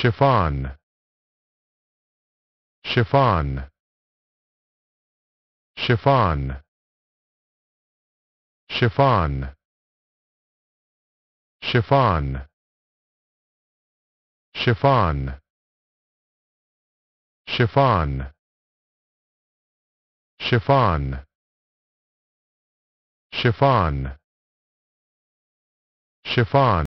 chiffon chiffon chiffon chiffon chiffon chiffon chiffon chiffon chiffon chiffon